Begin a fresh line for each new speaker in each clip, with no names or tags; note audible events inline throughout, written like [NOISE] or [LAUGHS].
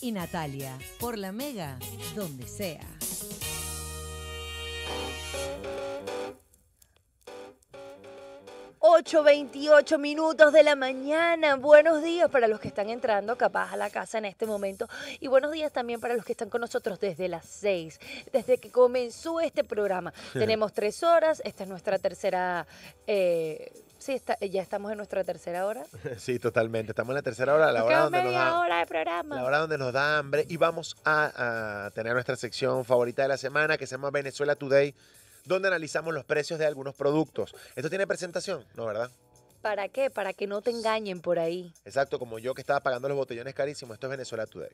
y Natalia, por la Mega, donde sea. 8.28 minutos de la mañana. Buenos días para los que están entrando capaz a la casa en este momento. Y buenos días también para los que están con nosotros desde las 6, desde que comenzó este programa. Tenemos tres horas, esta es nuestra tercera eh, Sí, eh, ya estamos en nuestra tercera hora.
[LAUGHS] sí, totalmente. Estamos en la tercera hora, la hora donde nos da,
hora La hora
donde nos da hambre y vamos a, a tener nuestra sección favorita de la semana que se llama Venezuela Today, donde analizamos los precios de algunos productos. Esto tiene presentación, ¿no, verdad?
¿Para qué? Para que no te engañen por ahí. Exacto,
como yo que estaba pagando los botellones carísimos. Esto es Venezuela Today.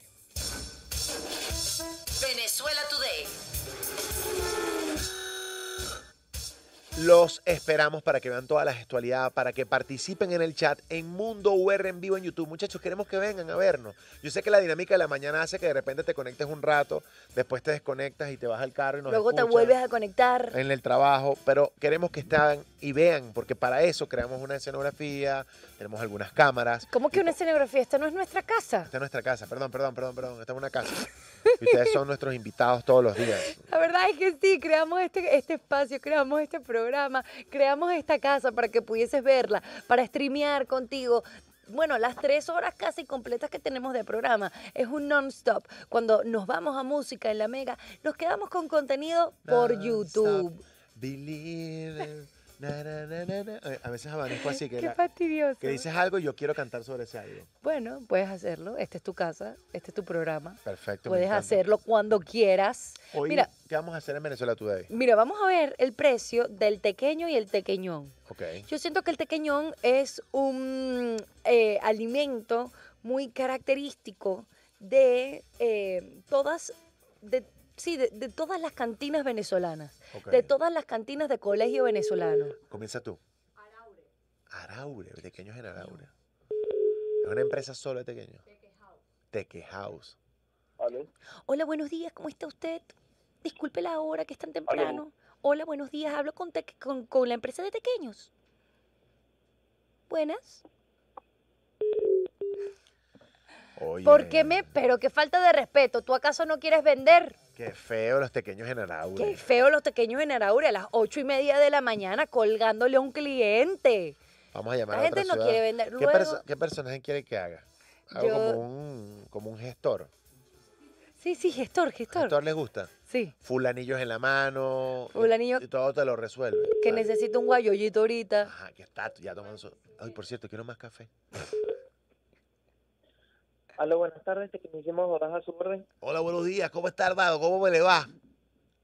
Los esperamos para que vean toda la gestualidad, para que participen en el chat en Mundo UR en vivo en YouTube. Muchachos, queremos que vengan a vernos. Yo sé que la dinámica de la mañana hace que de repente te conectes un rato, después te desconectas y te vas al carro y nos Luego te vuelves
a conectar.
En el trabajo, pero queremos que estén y vean, porque para eso creamos una escenografía, tenemos algunas cámaras.
¿Cómo que una escenografía? Esta no es nuestra casa. Esta es nuestra
casa, perdón, perdón, perdón, perdón, esta es una casa. ustedes son nuestros invitados todos los días.
La verdad es que sí, creamos este, este espacio, creamos este programa, creamos esta casa para que pudieses verla, para streamear contigo, bueno, las tres horas casi completas que tenemos de programa. Es un non-stop. Cuando nos vamos a música en la mega, nos quedamos con contenido por YouTube
a veces abanico así que,
Qué que dices
algo y yo quiero cantar sobre ese algo.
Bueno, puedes hacerlo. este es tu casa, este es tu programa.
Perfecto. Puedes hacerlo
cuando quieras. mira,
¿qué vamos a hacer en Venezuela Today?
Mira, vamos a ver el precio del tequeño y el tequeñón. Okay. Yo siento que el tequeñón es un eh, alimento muy característico de eh, todas de Sí, de, todas las cantinas venezolanas, de todas las cantinas de colegio venezolano.
Comienza tú. Araure. Araure, pequeños en Araure. Es una empresa solo de pequeños. Teque House. Teque
House. Hola, buenos días, ¿cómo está usted? Disculpe la hora que es tan temprano. Hola, buenos días, hablo con, con, con la empresa de pequeños. Buenas. ¿Por qué me.? Pero qué falta de respeto. ¿Tú acaso no quieres vender?
Qué feo los pequeños en Araure. Qué
feo los pequeños en Araure a las ocho y media de la mañana colgándole a un cliente.
Vamos a llamar a la gente no quiere vender. ¿Qué, personaje quiere que haga? ¿Hago como, un, gestor. Sí, sí, gestor, gestor. ¿Gestor les gusta? Sí. Fulanillos en la mano. Fulanillos. Y, todo te lo resuelve. Que necesito
un guayollito ahorita. Ajá, que
está, ya tomando... su... Ay, por cierto, quiero más café.
Hola, buenas tardes, me a su orden.
Hola, buenos días, ¿cómo está, hermano? ¿Cómo me le va?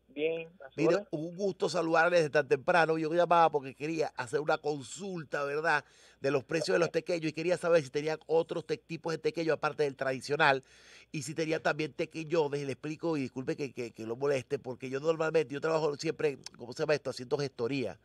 Bien. su un gusto saludarles desde tan temprano. Yo llamaba porque quería hacer una consulta, ¿verdad? De los precios de los tequeños y quería saber si tenían otros tipos de tequeño aparte del tradicional y si tenían también tequeños Y le explico y disculpe que, lo moleste porque yo normalmente, yo trabajo siempre, ¿cómo se llama esto? Haciendo gestoría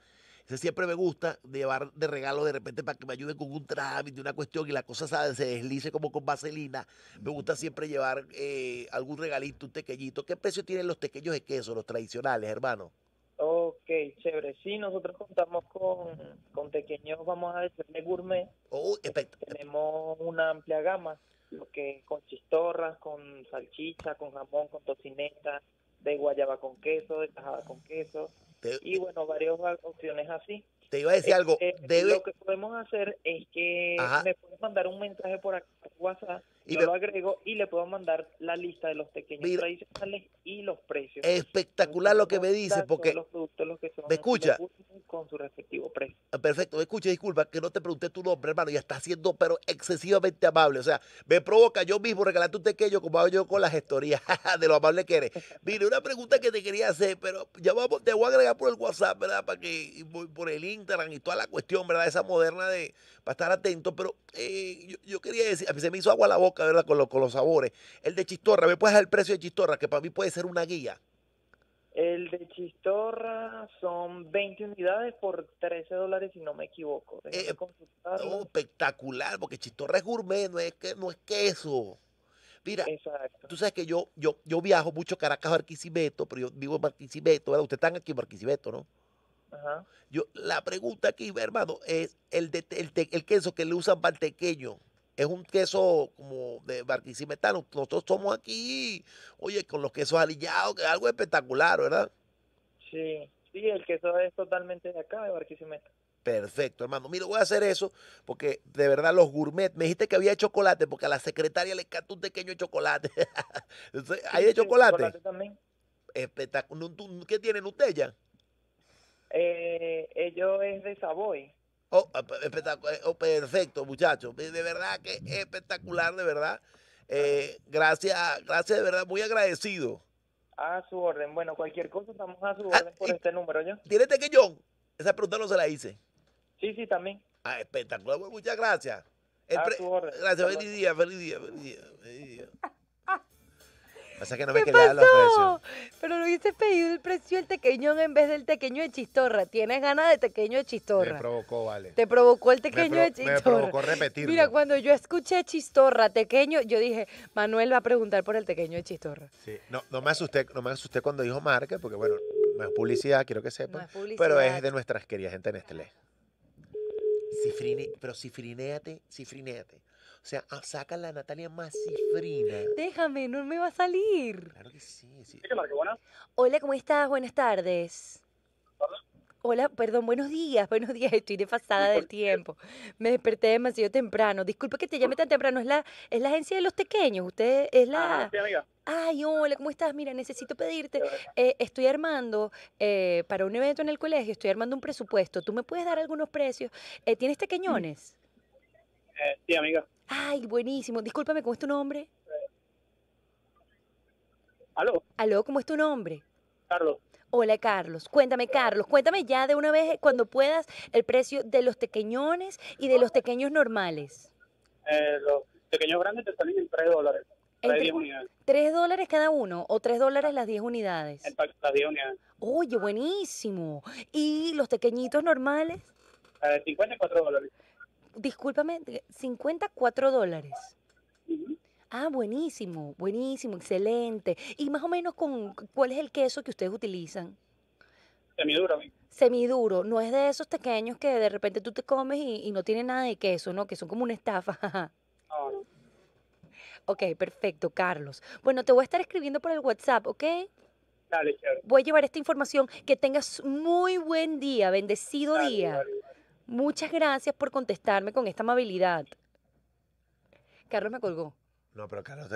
siempre me gusta llevar de regalo de repente para que me ayuden con un trámite, una cuestión y la cosa se deslice como con vaselina. Me gusta siempre llevar eh, algún regalito, un tequeñito. ¿Qué precio tienen los tequeños de queso, los tradicionales, hermano?
Ok, chévere. Sí, nosotros contamos con, con tequeños, vamos a decir, de gourmet. Oh, este, tenemos una amplia gama, lo que con chistorras, con salchicha, con jamón, con tocineta, de guayaba con queso, de tajada con queso y bueno, varias opciones así.
Te iba a decir eh, algo. Eh,
lo que podemos hacer es que me puedes mandar un mensaje por WhatsApp, y yo lo agrego y le puedo mandar la lista de los pequeños tradicionales y los precios.
Espectacular lo que me dice porque... Los
productos escucha? Con su respectivo precio.
Ah, perfecto, escucha, disculpa que no te pregunté tu nombre, hermano, ya está siendo pero excesivamente amable. O sea, me provoca yo mismo regalarte un pequeño como hago yo con la gestoría [LAUGHS] de lo amable que eres. Mire, una pregunta que te quería hacer, pero ya vamos, te voy a agregar por el WhatsApp, ¿verdad? Para que por el link y toda la cuestión, ¿verdad? Esa moderna de para estar atento, pero eh, yo, yo, quería decir, a mí se me hizo agua la boca, ¿verdad? Con, los sabores. El de Chistorra, ¿me puedes dar el precio de Chistorra? Que para mí puede ser una guía. El de
Chistorra son 20 unidades por 13 dólares, si no me equivoco. Eh,
espectacular, porque Chistorra es gourmet, no es, que, no es queso. Mira, tú sabes que yo, yo, yo viajo mucho Caracas, Barquisimeto, pero yo vivo en Barquisimeto, ¿verdad? Ustedes están aquí en Barquisimeto, ¿no? Yo, la pregunta aquí, hermano, es el, el, queso que le usan tequeño Es un queso como de barquisimetano. Nosotros somos aquí, oye, con los quesos alillados, que algo espectacular, ¿verdad?
Sí, sí, el queso es totalmente de acá, de Barquisimetano.
Perfecto, hermano. Mira, voy a hacer eso porque de verdad los gourmet, me dijiste que había chocolate porque a la secretaria le cantó un pequeño chocolate. [LAUGHS] ¿Hay de chocolate? también. Espectacular. ¿Qué tienen ustedes ya? Eh, ellos es de Savoy. Oh, eh, eh, oh perfecto, muchachos. De verdad que es espectacular, de verdad. Eh, gracias, gracias de verdad, muy agradecido.
A su orden. Bueno, cualquier cosa estamos a su ah, orden
por este número, ¿ya? que yo este Esa pregunta no se la hice. Sí, sí, también. Ah, espectacular. muchas gracias. a su orden. Gracias, feliz día, feliz día. Feliz día. ¿Qué que no me
Pero lo hubiese pedido el precio del tequeñón en vez del tequeño de chistorra. Tienes ganas de tequeño de chistorra. Te
provocó, vale.
Te provocó el tequeño de chistorra. Me provocó repetirlo. Mira, cuando yo escuché chistorra, tequeño, yo dije, Manuel va a preguntar por el tequeño de chistorra.
Sí, no, no me asusté, no cuando dijo marca, porque bueno, no es publicidad, quiero que sepa. pero es de nuestras queridas gente en Cifrine, pero cifrineate, cifrineate. O sea, ah, saca la Natalia Masifrina.
Déjame, no me va a salir. Claro que sí. sí. Hola, ¿cómo estás? Buenas tardes. Hola, perdón, buenos días, buenos días, estoy desfasada del tiempo. Me desperté demasiado temprano. Disculpe que te llame tan temprano, es la, es la agencia de los pequeños, usted es la... Ah, sí, amiga. Ay, hola, ¿cómo estás? Mira, necesito pedirte, eh, estoy armando eh, para un evento en el colegio, estoy armando un presupuesto, ¿tú me puedes dar algunos precios? Eh, ¿Tienes mm. tequeñones? Eh, sí, amiga. Ay, buenísimo. Discúlpame, ¿cómo es tu nombre? Aló. Aló, ¿cómo es tu nombre? Carlos. Hola Carlos, cuéntame Carlos, cuéntame ya de una vez eh, cuando puedas el precio de los tequeñones y de los tequeños normales.
Eh, los tequeños grandes te salen en 3 dólares. En 10 unidades.
¿Tres dólares cada uno o tres dólares las 10 unidades?
El, las 10 unidades.
Oye, buenísimo. ¿Y los tequeñitos normales?
54 eh, dólares
discúlpame, 54 dólares. Ah, buenísimo, buenísimo, excelente. ¿Y más o menos con cuál es el queso que ustedes utilizan? Semiduro. Semiduro, no es de esos pequeños que de repente tú te comes y, no tiene nada de queso, ¿no? Que son como una estafa. [LAUGHS] Ok, perfecto, Carlos. Bueno, te voy a estar escribiendo por el WhatsApp, ¿ok? Dale, chévere. Voy a llevar esta información. Que tengas muy buen día, bendecido día. Muchas gracias por contestarme con esta amabilidad. Carlos me colgó.
No, pero Carlos,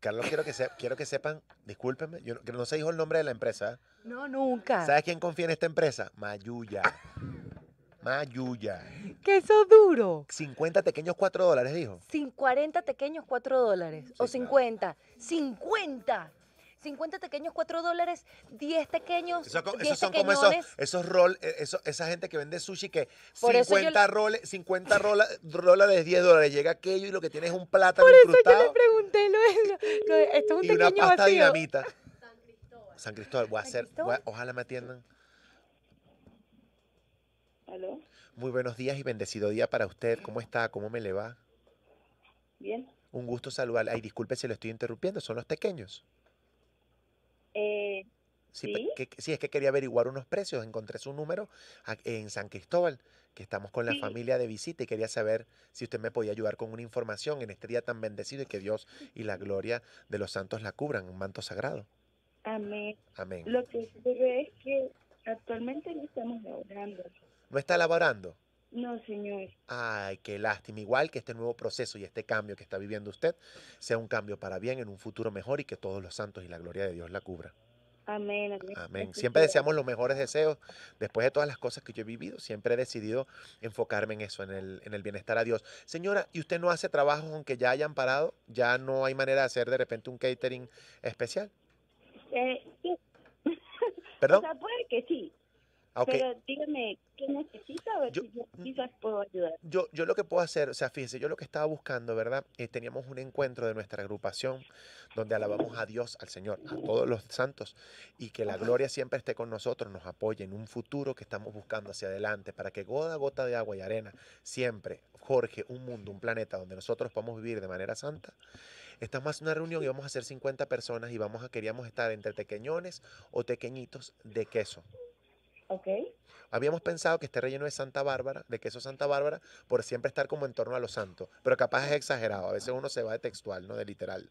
Carlos quiero, que quiero que sepan, discúlpenme, yo no, que no se dijo el nombre de la empresa.
No, nunca. ¿Sabes
quién confía en esta empresa? Mayuya. Mayuya. eso duro. 50 pequeños 4 dólares, dijo.
50 40 pequeños 4 dólares. o 50. 50. 50 pequeños, 4 dólares, 10 pequeños. esos son como esos,
esos roll, eh, eso, esa gente que vende sushi que Por 50 roll, roles, 50 de 10 dólares. Llega aquello y lo que tiene es un plátano. Por eso yo le
pregunté, lo, esto es un Y una pasta dinamita.
San Cristóbal. San Cristóbal, voy a hacer, ojalá me atiendan. ¿Aló? Muy buenos días y bendecido día para usted. ¿Cómo está? ¿Cómo me le va? Bien. Un gusto saludarle. Ay, disculpe si lo estoy interrumpiendo, son los pequeños. Sí, es que quería averiguar unos precios. Encontré su número en San Cristóbal, que estamos con la familia de visita y quería saber si usted me podía ayudar con una información en este día tan bendecido y que Dios y la gloria de los santos la cubran, un manto sagrado. Amén. Lo
que sucede es que actualmente no estamos laborando.
¿No está laborando?
No, señor.
Ay, qué lástima. Igual que este nuevo proceso y este cambio que está viviendo usted sea un cambio para bien en un futuro mejor y que todos los santos y la gloria de Dios la cubran
Amén, Siempre deseamos
los mejores deseos. Después de todas las cosas que yo he vivido, siempre he decidido enfocarme en eso, en el, en el bienestar a Dios. Señora, ¿y usted no hace trabajos aunque ya hayan parado? ¿Ya no hay manera de hacer de repente un catering especial?
Eh, sí. [LAUGHS] ¿Perdón? O sea, puede sí, Ah, Pero dígame, ¿qué necesita? A yo, si yo mm, puedo ayudar.
Yo, lo que puedo hacer, o sea, fíjese, yo lo que estaba buscando, ¿verdad? Eh, teníamos un encuentro de nuestra agrupación donde alabamos a Dios, al Señor, a todos los santos, y que la gloria siempre esté con nosotros, nos apoye en un futuro que estamos buscando hacia adelante, para que goda gota de agua y arena, siempre, Jorge, un mundo, un planeta donde nosotros podamos vivir de manera santa. Estamos más una reunión y vamos a ser 50 personas y vamos a, queríamos estar entre tequeñones o tequeñitos de queso. Habíamos pensado que este relleno de Santa Bárbara, de queso Santa Bárbara, por siempre estar como en torno a los santos, pero capaz es exagerado, a veces uno se va de textual, no de literal.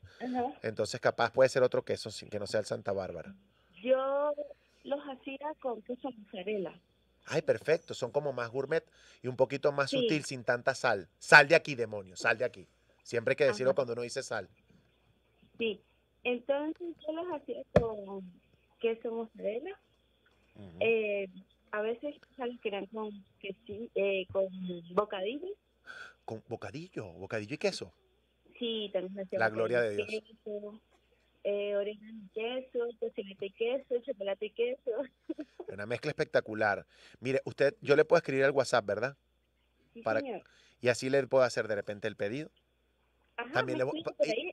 Entonces capaz puede ser otro queso sin que no sea el Santa Bárbara.
Yo los hacía con queso mozzarella.
Ay, perfecto, son como más gourmet y un poquito más sutil, sin tanta sal. Sal de aquí, demonio, sal de aquí. Siempre hay que decirlo cuando uno dice sal.
Sí, entonces yo los hacía con queso mozzarella eh, a veces salen crear con, que sí, eh, con bocadillos.
¿Con bocadillo? ¿Bocadillo y queso?
Sí, también La gloria de Dios. Queso, eh, y queso, tocinete y queso, chocolate y queso.
[LAUGHS] Una mezcla espectacular. Mire, usted, yo le puedo escribir al WhatsApp, ¿verdad? Para, Y así le puedo hacer de repente el pedido. Ajá, también le voy,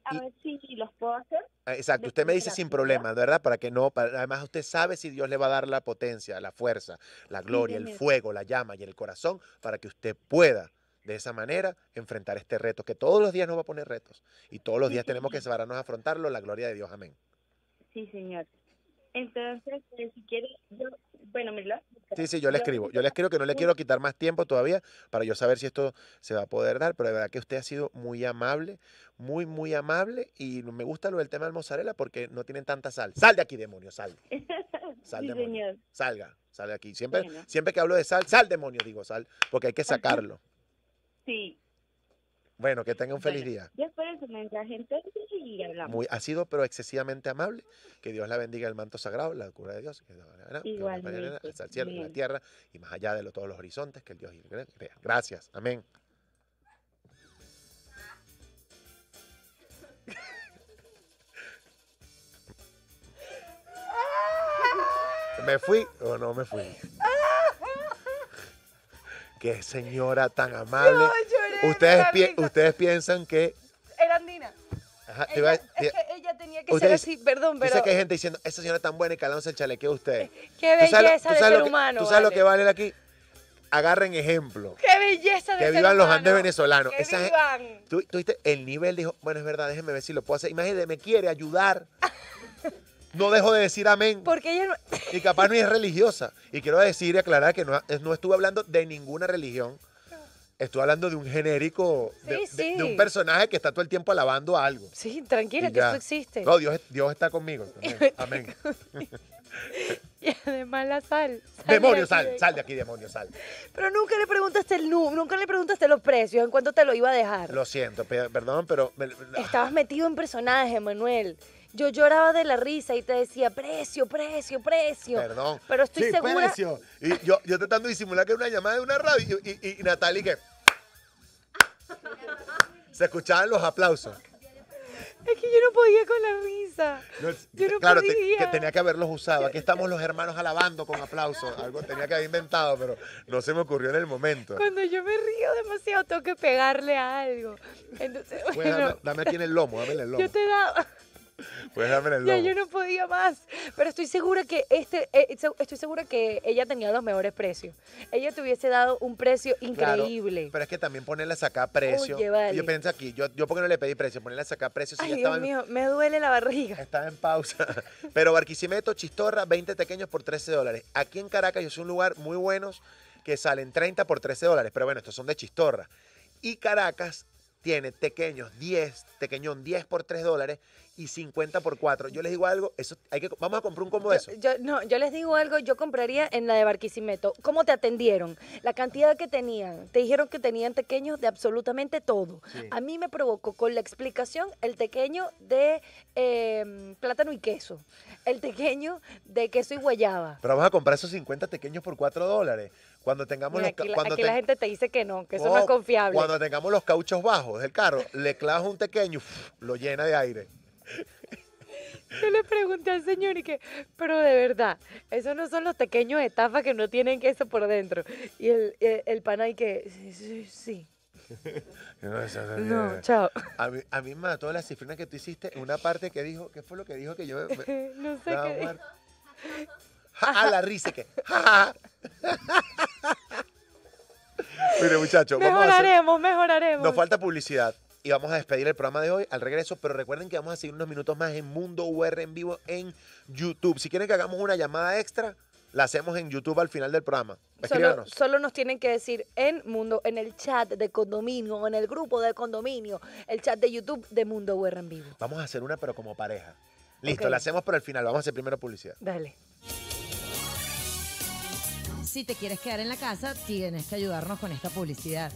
a ver si los puedo hacer
Ah, exacto, usted me dice sin problema, ¿verdad? Para que no, además usted sabe si Dios le va a dar la potencia, la fuerza, la gloria, el fuego, la llama y el corazón para que usted pueda de esa manera enfrentar este reto, que todos los días nos va a poner retos y todos los días tenemos que separarnos a afrontarlo, la gloria de Dios, amén.
Sí, Señor. Entonces, eh, si quiere, yo,
bueno, mira. Sí, sí, yo le escribo. Yo le escribo que no le quiero
quitar más tiempo todavía para yo saber si esto se va a poder dar, pero de verdad que usted ha sido muy amable, muy, muy amable y me gusta lo del tema del mozzarella porque no tienen tanta sal. Sal de aquí, demonio, sal.
[LAUGHS] Sal, demonio.
Salga, sal de aquí. Siempre, siempre que hablo de sal, sal, demonio, digo, sal, porque hay que [LAUGHS] sacarlo. Sí. Bueno, que tenga un feliz día. Yo
espero su mensaje y hablamos. Muy, ha
sido, pero excesivamente amable. Que Dios la bendiga el manto sagrado, la cura de Dios. Hasta el cielo, la tierra y más allá de todos los horizontes que el Dios crea. Gracias. Amén. ¿Me fui o no me fui? [LAUGHS] Qué señora tan amable ustedes, ustedes piensan que... Era andina. ella, que
ella tenía que ser así,
perdón, pero... Yo que hay gente diciendo, esa señora tan buena y calándose el chalequeo a ustedes. Eh,
qué belleza de ser humano. ¿Tú sabes lo que
vale aquí? Agarren ejemplo.
Qué belleza de ser humano. Que vivan los Andes venezolanos. Que vivan.
tú, viste el nivel, dijo, bueno, es verdad, déjeme ver si lo puedo hacer. Imagínate, me quiere ayudar. [LAUGHS] no dejo de decir amén. Porque ella no... Y capaz no es religiosa. Y quiero decir y aclarar que no, no estuve hablando de ninguna religión. Estoy hablando de un genérico, de, un personaje que está todo el tiempo alabando algo. Sí,
tranquila, que eso existe. No,
Dios, Dios está conmigo. [LAUGHS] Amén. [LAUGHS]
y además la sal. demonio, sal, sal de
aquí, demonio, sal.
Pero nunca le preguntaste el nunca le preguntaste los precios, en cuánto te lo iba a dejar.
Lo siento, perdón, pero...
Estabas metido en personaje, Manuel yo lloraba de la risa y te decía, precio, precio, precio. Perdón.
Pero estoy sí, Precio. Y yo, yo tratando de disimular que era una llamada de una radio y, y, y Natalie que. Se escuchaban los aplausos.
Es que yo no podía con la risa.
yo no podía. que tenía que haberlos usado. Aquí estamos los hermanos alabando con aplausos. Algo tenía que haber inventado, pero no se me ocurrió en el momento. Cuando
yo me río demasiado, tengo que pegarle a algo. Entonces, pues, dame, aquí en
el lomo, dame el lomo. Yo te daba. Pues dame el Ya yo
no podía más. Pero estoy segura que este, eh, estoy segura que ella tenía los mejores precios. Ella te hubiese dado un precio increíble.
pero es que también ponerla acá precio. Yo pienso aquí, yo, yo porque no le pedí precio, ponerlas acá precio. Dios mío, me duele la barriga. Estaba en pausa. [LAUGHS] Pero Barquisimeto, Chistorra, 20 pequeños por 13 dólares. Aquí en Caracas yo soy un lugar muy buenos que salen 30 por 13 dólares. Pero bueno, estos son de Chistorra. Y Caracas tiene tequeños 10, tequeñón 10 por 3 dólares y 50 por 4. Yo les digo algo, eso hay que, vamos a comprar un combo de eso.
Yo, no, yo les digo algo, yo compraría en la de Barquisimeto. ¿Cómo te atendieron? La cantidad que tenían. Te dijeron que tenían tequeños de absolutamente todo. A mí me provocó con la explicación el tequeño de em, plátano y queso. El tequeño de queso y guayaba.
Pero vamos a comprar esos 50 tequeños por 4 dólares. Cuando tengamos los, cuando la gente
te dice que no, que eso no es oh, confiable. Cuando
tengamos los cauchos bajos del carro, le clavas un pequeño, lo llena de aire.
[LAUGHS] Yo le pregunté al señor y que, pero de verdad, esos no son los pequeños estafas que no tienen queso por dentro. Y el, el, que, sí, sí,
[LAUGHS] no, chao. A mí, a mí me mató la cifrina que tú hiciste, una parte que dijo, ¿qué fue lo que dijo que yo? [LAUGHS] no
sé qué. dijo. la risa que. Ja, Mire,
muchachos, mejoraremos,
mejoraremos. Nos falta
publicidad y vamos a despedir el programa de hoy al regreso, pero recuerden que vamos a seguir unos minutos más en Mundo UR en vivo en YouTube. Si quieren que hagamos una llamada extra, la hacemos en YouTube al final del programa. Solo,
solo, nos tienen que decir en Mundo, en el chat de condominio, en el grupo de condominio, el chat de YouTube de Mundo UR en vivo.
Vamos a hacer una, pero como pareja. Listo, la hacemos por el final. Vamos a hacer primero publicidad.
Dale. Si te quieres quedar en la casa, tienes que ayudarnos con esta publicidad.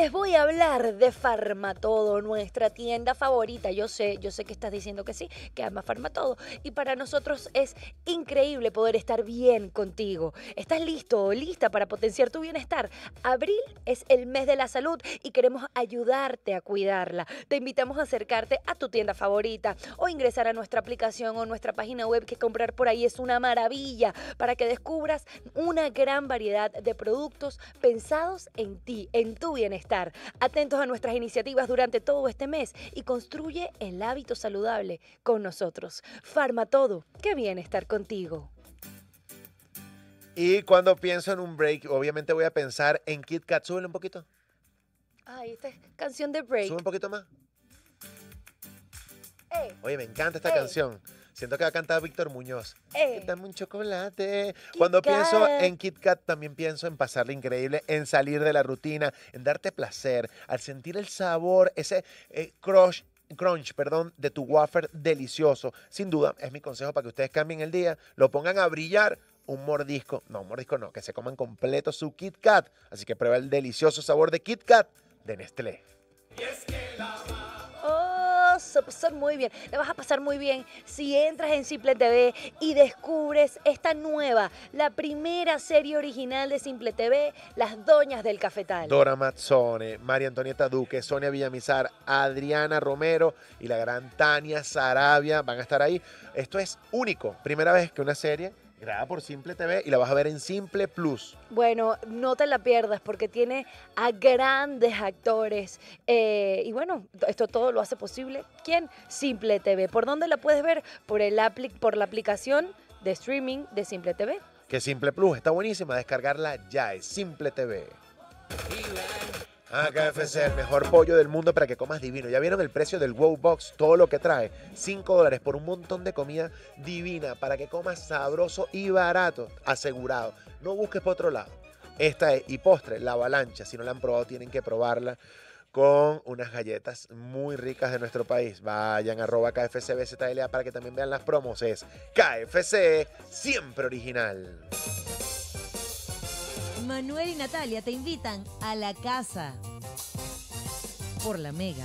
Les voy a hablar de Farmatodo, nuestra tienda favorita. Yo sé, yo sé que estás diciendo que sí, que amas Farmatodo. Y para nosotros es increíble poder estar bien contigo. ¿Estás listo o lista para potenciar tu bienestar? Abril es el mes de la salud y queremos ayudarte a cuidarla. Te invitamos a acercarte a tu tienda favorita o ingresar a nuestra aplicación o nuestra página web que comprar por ahí es una maravilla para que descubras una gran variedad de productos pensados en ti, en tu bienestar. Atentos a nuestras iniciativas durante todo este mes y construye el hábito saludable con nosotros. Farma Todo, qué bien estar contigo.
Y cuando pienso en un break, obviamente voy a pensar en Kit Kat. Súbele un poquito.
Ay, esta es canción de break. Sube un poquito más.
Oye, me encanta esta canción. Siento que va a cantar Víctor Muñoz. Eh. Dame un chocolate. Cuando pienso en Kit Kat, también pienso en pasarle increíble, en salir de la rutina, en darte placer, al sentir el sabor, ese eh, crunch, perdón, de tu wafer delicioso. Sin duda, es mi consejo para que ustedes cambien el día, lo pongan a brillar. Un mordisco, no, un mordisco no, que se coman completo su Kit Kat. Así que prueba el delicioso sabor de Kit Kat de Nestlé. Y es que
la pasar muy bien. La vas a pasar muy bien si entras en Simple TV y descubres esta nueva, la primera serie original de Simple TV, Las Doñas del Cafetal.
Dora Mazzone, María Antonieta Duque, Sonia Villamizar, Adriana Romero y la gran Tania Sarabia van a estar ahí. Esto es único. Primera vez que una serie Graba por Simple TV y la vas a ver en Simple Plus.
Bueno, no te la pierdas porque tiene a grandes actores. Eh, y bueno, esto todo lo hace posible. ¿Quién? Simple TV. ¿Por dónde la puedes ver? Por, el por la aplicación de streaming de Simple TV.
Que Simple Plus está buenísima. Descargarla ya es Simple TV. Ah, KFC, el mejor pollo del mundo para que comas divino. Ya vieron el precio del Wow Box, todo lo que trae. 5 dólares por un montón de comida divina para que comas sabroso y barato. Asegurado. No busques por otro lado. Esta es, y postre, la avalancha. Si no la han probado, tienen que probarla con unas galletas muy ricas de nuestro país. Vayan a KFCBZLA para que también vean las promos. Es KFC, siempre original.
Manuel y Natalia te invitan a la casa por la mega.